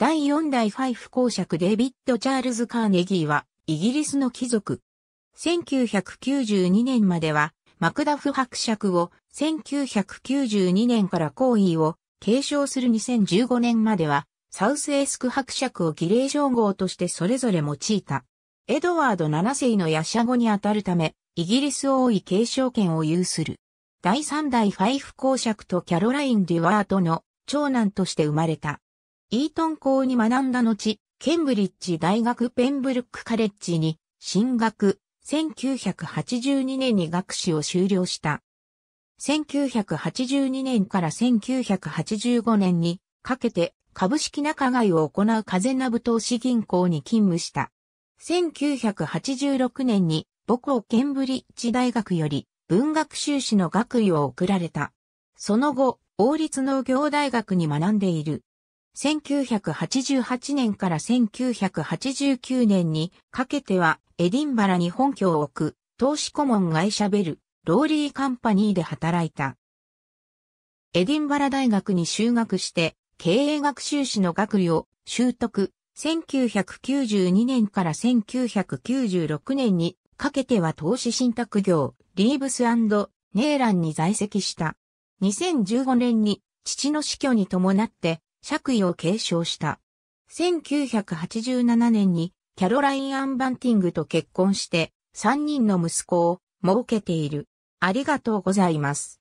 第4代ファイフ公爵デビッド・チャールズ・カーネギーは、イギリスの貴族。1992年までは、マクダフ伯爵を、1992年から皇位を継承する2015年までは、サウスエスク伯爵を儀礼称号としてそれぞれ用いた。エドワード7世のヤシャ語にあたるため、イギリス王位継承権を有する。第3代ファイフ公爵とキャロライン・デュワートの長男として生まれた。イートン校に学んだ後、ケンブリッジ大学ペンブルックカレッジに進学、1982年に学士を修了した。1982年から1985年にかけて株式仲買を行う風なぶ投資銀行に勤務した。1986年に母校ケンブリッジ大学より文学修士の学位を贈られた。その後、王立農業大学に学んでいる。1988年から1989年にかけてはエディンバラに本拠を置く投資顧問会社ベル、ローリーカンパニーで働いた。エディンバラ大学に修学して経営学修士の学位を習得。1992年から1996年にかけては投資信託業、リーブスネーランに在籍した。2015年に父の死去に伴って爵位を継承した。1987年にキャロライン・アン・バンティングと結婚して3人の息子を設けている。ありがとうございます。